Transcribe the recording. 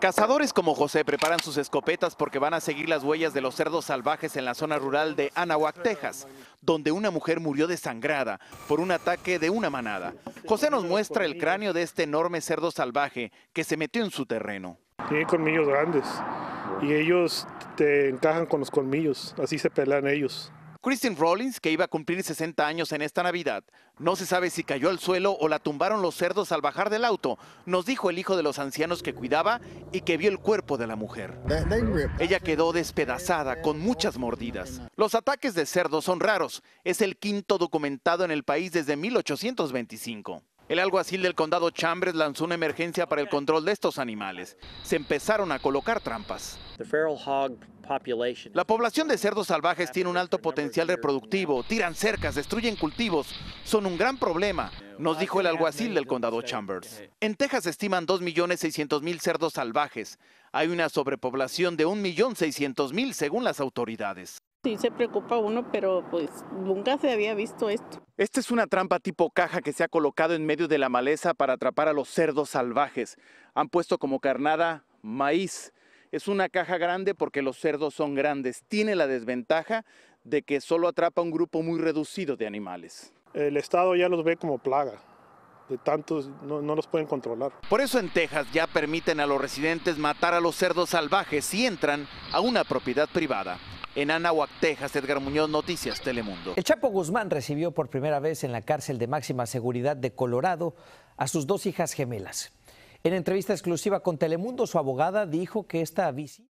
Cazadores como José preparan sus escopetas porque van a seguir las huellas de los cerdos salvajes en la zona rural de Anahuac, Texas, donde una mujer murió desangrada por un ataque de una manada. José nos muestra el cráneo de este enorme cerdo salvaje que se metió en su terreno. Tiene colmillos grandes y ellos te encajan con los colmillos, así se pelan ellos. Kristen Rollins, que iba a cumplir 60 años en esta Navidad, no se sabe si cayó al suelo o la tumbaron los cerdos al bajar del auto, nos dijo el hijo de los ancianos que cuidaba y que vio el cuerpo de la mujer. Ella quedó despedazada con muchas mordidas. Los ataques de cerdos son raros, es el quinto documentado en el país desde 1825. El alguacil del condado Chambres lanzó una emergencia para el control de estos animales. Se empezaron a colocar trampas. La población de cerdos salvajes tiene un alto potencial reproductivo, tiran cercas, destruyen cultivos, son un gran problema, nos dijo el alguacil del condado Chambers. En Texas estiman 2.600.000 cerdos salvajes. Hay una sobrepoblación de 1.600.000 según las autoridades. Sí, se preocupa uno, pero pues nunca se había visto esto. Esta es una trampa tipo caja que se ha colocado en medio de la maleza para atrapar a los cerdos salvajes. Han puesto como carnada maíz es una caja grande porque los cerdos son grandes. Tiene la desventaja de que solo atrapa un grupo muy reducido de animales. El Estado ya los ve como plaga. De tantos no, los pueden controlar. Por eso en Texas ya permiten a los residentes matar a los cerdos salvajes si entran a una propiedad privada. En Anahuac, Texas, Edgar Muñoz, Noticias Telemundo. El Chapo Guzmán recibió por primera vez en la cárcel de máxima seguridad de Colorado a sus dos hijas gemelas. En entrevista exclusiva con Telemundo, su abogada dijo que esta visita...